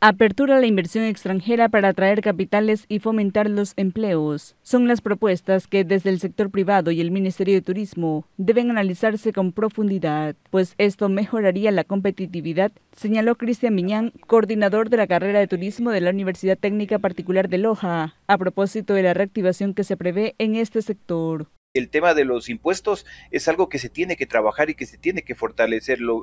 Apertura a la inversión extranjera para atraer capitales y fomentar los empleos. Son las propuestas que desde el sector privado y el Ministerio de Turismo deben analizarse con profundidad, pues esto mejoraría la competitividad, señaló Cristian Miñán, coordinador de la carrera de turismo de la Universidad Técnica Particular de Loja, a propósito de la reactivación que se prevé en este sector el tema de los impuestos es algo que se tiene que trabajar y que se tiene que fortalecer. Lo,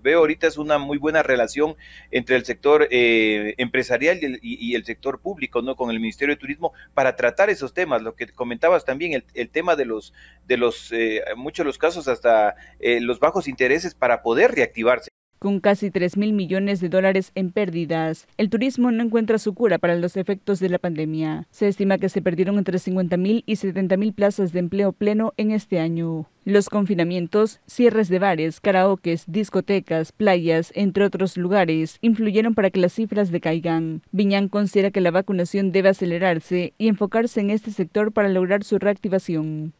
veo ahorita es una muy buena relación entre el sector eh, empresarial y el, sector público, ¿no? Con el Ministerio de Turismo para tratar esos temas. Lo que comentabas también, el, tema de los, de los, eh, muchos de los casos hasta eh, los bajos intereses para poder reactivarse. Con casi 3 mil millones de dólares en pérdidas, el turismo no encuentra su cura para los efectos de la pandemia. Se estima que se perdieron entre 50.000 y 70 mil plazas de empleo pleno en este año. Los confinamientos, cierres de bares, karaokes, discotecas, playas, entre otros lugares, influyeron para que las cifras decaigan. Viñán considera que la vacunación debe acelerarse y enfocarse en este sector para lograr su reactivación.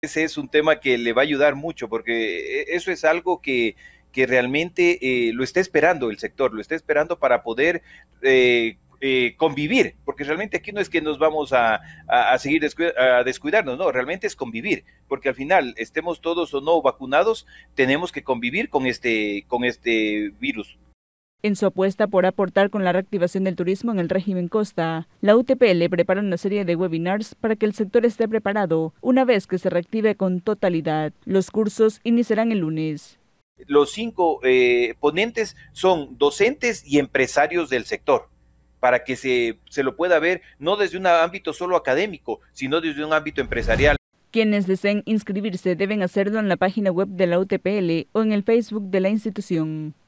Ese es un tema que le va a ayudar mucho porque eh, eso es algo que que realmente eh, lo está esperando el sector, lo está esperando para poder... Eh, eh, convivir, porque realmente aquí no es que nos vamos a, seguir a descuidarnos, no, realmente es convivir, porque al final, estemos todos o no vacunados, tenemos que convivir con este, con este virus. En su apuesta por aportar con la reactivación del turismo en el régimen Costa, la UTPL prepara una serie de webinars para que el sector esté preparado una vez que se reactive con totalidad. Los cursos iniciarán el lunes. Los cinco eh, ponentes son docentes y empresarios del sector para que se, se lo pueda ver no desde un ámbito solo académico, sino desde un ámbito empresarial. Quienes deseen inscribirse deben hacerlo en la página web de la UTPL o en el Facebook de la institución.